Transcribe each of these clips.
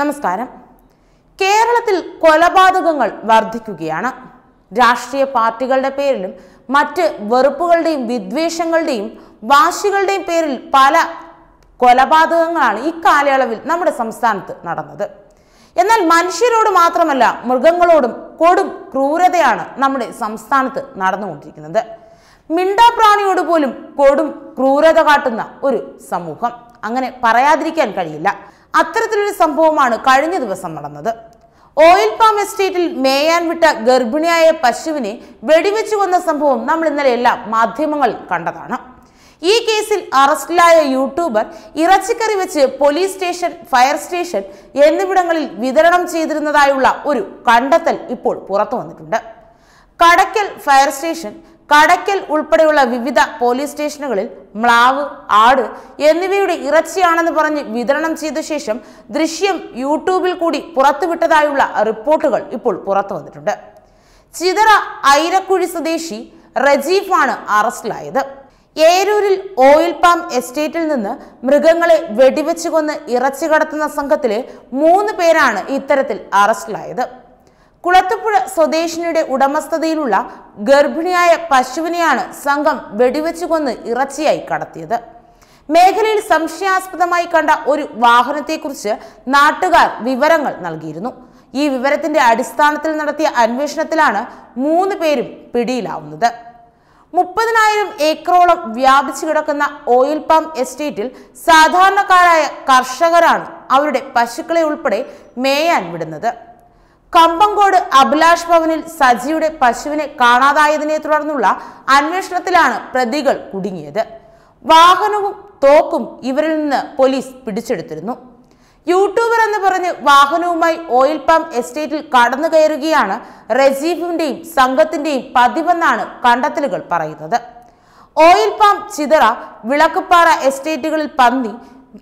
നമസ്കാരം കേരളത്തിൽ കൊലപാതകങ്ങൾ വർദ്ധിക്കുകയാണ് രാഷ്ട്രീയ പാർട്ടികളുടെ പേരിലും മറ്റ് വെറുപ്പുകളുടെയും വിദ്വേഷങ്ങളുടെയും വാശികളുടെയും പേരിൽ പല കൊലപാതകങ്ങളാണ് ഈ കാലയളവിൽ നമ്മുടെ സംസ്ഥാനത്ത് നടന്നത് എന്നാൽ മനുഷ്യരോട് മാത്രമല്ല മൃഗങ്ങളോടും കൊടും ക്രൂരതയാണ് നമ്മുടെ സംസ്ഥാനത്ത് നടന്നുകൊണ്ടിരിക്കുന്നത് മിണ്ടാപ്രാണിയോട് പോലും കൊടും ക്രൂരത കാട്ടുന്ന ഒരു സമൂഹം അങ്ങനെ പറയാതിരിക്കാൻ കഴിയില്ല അത്തരത്തിലൊരു സംഭവമാണ് കഴിഞ്ഞ ദിവസം നടന്നത് ഓയിൽ പാം എസ്റ്റേറ്റിൽ മേയാൻ വിട്ട ഗർഭിണിയായ പശുവിനെ വെടിവെച്ചു വന്ന സംഭവം നമ്മൾ ഇന്നലെ എല്ലാ മാധ്യമങ്ങളിൽ കണ്ടതാണ് ഈ കേസിൽ അറസ്റ്റിലായ യൂട്യൂബർ ഇറച്ചിക്കറി വെച്ച് പോലീസ് സ്റ്റേഷൻ ഫയർ സ്റ്റേഷൻ എന്നിവിടങ്ങളിൽ വിതരണം ചെയ്തിരുന്നതായുള്ള ഒരു കണ്ടെത്തൽ ഇപ്പോൾ പുറത്തു വന്നിട്ടുണ്ട് കടക്കൽ ഫയർ സ്റ്റേഷൻ കടയ്ക്കൽ ഉൾപ്പെടെയുള്ള വിവിധ പോലീസ് സ്റ്റേഷനുകളിൽ മ്ലാവ് ആട് എന്നിവയുടെ ഇറച്ചിയാണെന്ന് പറഞ്ഞ് വിതരണം ചെയ്ത ശേഷം ദൃശ്യം യൂട്യൂബിൽ കൂടി പുറത്തുവിട്ടതായുള്ള റിപ്പോർട്ടുകൾ ഇപ്പോൾ പുറത്തു വന്നിട്ടുണ്ട് ചിതറ ഐരക്കുഴി സ്വദേശി റജീഫാണ് അറസ്റ്റിലായത് ഏരൂരിൽ ഓയിൽ പാം എസ്റ്റേറ്റിൽ നിന്ന് മൃഗങ്ങളെ വെടിവെച്ച് കൊന്ന് ഇറച്ചി കടത്തുന്ന സംഘത്തിലെ മൂന്ന് പേരാണ് ഇത്തരത്തിൽ അറസ്റ്റിലായത് കുളത്തുപുഴ സ്വദേശിനിയുടെ ഉടമസ്ഥതയിലുള്ള ഗർഭിണിയായ പശുവിനെയാണ് സംഘം വെടിവെച്ചു കൊന്ന് ഇറച്ചിയായി കടത്തിയത് മേഖലയിൽ സംശയാസ്പദമായി കണ്ട ഒരു വാഹനത്തെക്കുറിച്ച് നാട്ടുകാർ വിവരങ്ങൾ നൽകിയിരുന്നു ഈ വിവരത്തിന്റെ അടിസ്ഥാനത്തിൽ നടത്തിയ അന്വേഷണത്തിലാണ് മൂന്ന് പേരും പിടിയിലാവുന്നത് മുപ്പതിനായിരം ഏക്കറോളം വ്യാപിച്ചു കിടക്കുന്ന ഓയിൽ പാം എസ്റ്റേറ്റിൽ സാധാരണക്കാരായ കർഷകരാണ് അവരുടെ പശുക്കളെ ഉൾപ്പെടെ മേയാൻ വിടുന്നത് കമ്പങ്കോട് അഭിലാഷ് ഭവനിൽ സജിയുടെ പശുവിനെ കാണാതായതിനെ തുടർന്നുള്ള അന്വേഷണത്തിലാണ് പ്രതികൾ കുടുങ്ങിയത് വാഹനവും തോക്കും ഇവരിൽ നിന്ന് പോലീസ് പിടിച്ചെടുത്തിരുന്നു യൂട്യൂബർ എന്ന് പറഞ്ഞ് വാഹനവുമായി ഓയിൽ പമ്പ് എസ്റ്റേറ്റിൽ കടന്നു കയറുകയാണ് റജീഫിന്റെയും സംഘത്തിന്റെയും പതിവെന്നാണ് കണ്ടെത്തലുകൾ പറയുന്നത് ഓയിൽ പമ്പ് ചിതറ വിളക്കുപ്പാറ എസ്റ്റേറ്റുകളിൽ പന്നി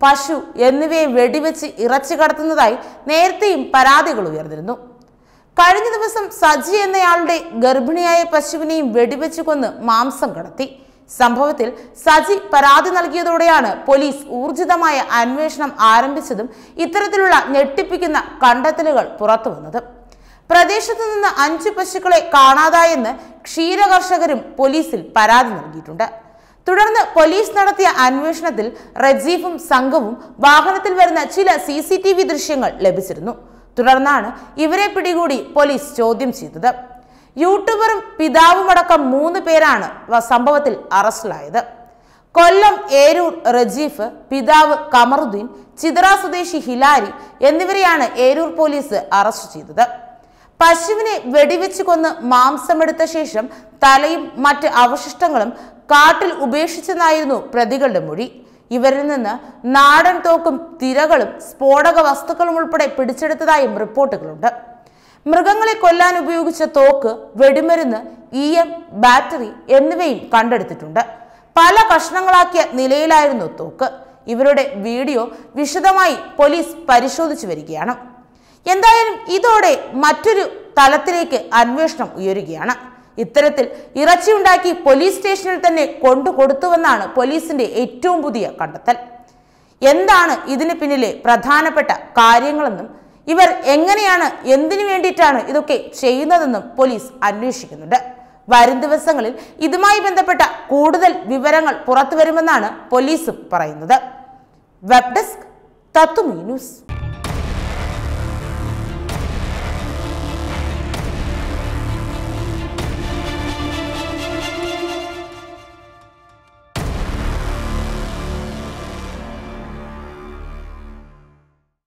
പശു എന്നിവയെ വെടിവെച്ച് ഇറച്ചു കടത്തുന്നതായി നേരത്തെയും പരാതികൾ ഉയർന്നിരുന്നു കഴിഞ്ഞ ദിവസം സജി എന്നയാളുടെ ഗർഭിണിയായ പശുവിനെയും വെടിവെച്ചു കൊന്ന് മാംസം കടത്തി സംഭവത്തിൽ സജി പരാതി നൽകിയതോടെയാണ് പോലീസ് ഊർജിതമായ അന്വേഷണം ആരംഭിച്ചതും ഇത്തരത്തിലുള്ള ഞെട്ടിപ്പിക്കുന്ന കണ്ടെത്തലുകൾ പുറത്തുവന്നത് പ്രദേശത്ത് നിന്ന് അഞ്ചു പശുക്കളെ കാണാതായെന്ന് ക്ഷീരകർഷകരും പോലീസിൽ പരാതി നൽകിയിട്ടുണ്ട് തുടർന്ന് പോലീസ് നടത്തിയ അന്വേഷണത്തിൽ റജീഫും സംഘവും വാഹനത്തിൽ വരുന്ന ചില സി ദൃശ്യങ്ങൾ ലഭിച്ചിരുന്നു തുടർന്നാണ് ഇവരെ പിടികൂടി പോലീസ് ചോദ്യം ചെയ്തത് യൂട്യൂബറും പിതാവുമടക്കം മൂന്ന് പേരാണ് സംഭവത്തിൽ അറസ്റ്റിലായത് കൊല്ലം ഏരൂർ റജീഫ് പിതാവ് കമറുദ്ദീൻ ചിത്ര സ്വദേശി ഹിലാരി എന്നിവരെയാണ് ഏരൂർ പോലീസ് അറസ്റ്റ് ചെയ്തത് പശുവിനെ വെടിവെച്ച് കൊന്ന് മാംസമെടുത്ത ശേഷം തലയും മറ്റ് അവശിഷ്ടങ്ങളും കാട്ടിൽ ഉപേക്ഷിച്ചെന്നായിരുന്നു പ്രതികളുടെ മൊഴി ഇവരിൽ നിന്ന് നാടൻ തോക്കും തിരകളും സ്ഫോടക വസ്തുക്കളും ഉൾപ്പെടെ പിടിച്ചെടുത്തതായും റിപ്പോർട്ടുകളുണ്ട് മൃഗങ്ങളെ കൊല്ലാൻ ഉപയോഗിച്ച തോക്ക് വെടിമരുന്ന് ഇ എം ബാറ്ററി എന്നിവയും കണ്ടെടുത്തിട്ടുണ്ട് പല കഷ്ണങ്ങളാക്കിയ നിലയിലായിരുന്നു തോക്ക് ഇവരുടെ വീഡിയോ വിശദമായി പോലീസ് പരിശോധിച്ചു വരികയാണ് എന്തായാലും ഇതോടെ മറ്റൊരു തലത്തിലേക്ക് അന്വേഷണം ഉയരുകയാണ് ഇത്തരത്തിൽ ഇറച്ചിയുണ്ടാക്കി പോലീസ് സ്റ്റേഷനിൽ തന്നെ കൊണ്ടുകൊടുത്തുവെന്നാണ് പോലീസിന്റെ ഏറ്റവും പുതിയ കണ്ടെത്തൽ എന്താണ് ഇതിന് പിന്നിലെ പ്രധാനപ്പെട്ട കാര്യങ്ങളെന്നും ഇവർ എങ്ങനെയാണ് എന്തിനു വേണ്ടിയിട്ടാണ് ഇതൊക്കെ ചെയ്യുന്നതെന്നും പോലീസ് അന്വേഷിക്കുന്നുണ്ട് വരും ദിവസങ്ങളിൽ ഇതുമായി ബന്ധപ്പെട്ട കൂടുതൽ വിവരങ്ങൾ പുറത്തു വരുമെന്നാണ് പോലീസ് പറയുന്നത് വെബ് ഡെസ്ക് തത്തുമീ ന്യൂസ്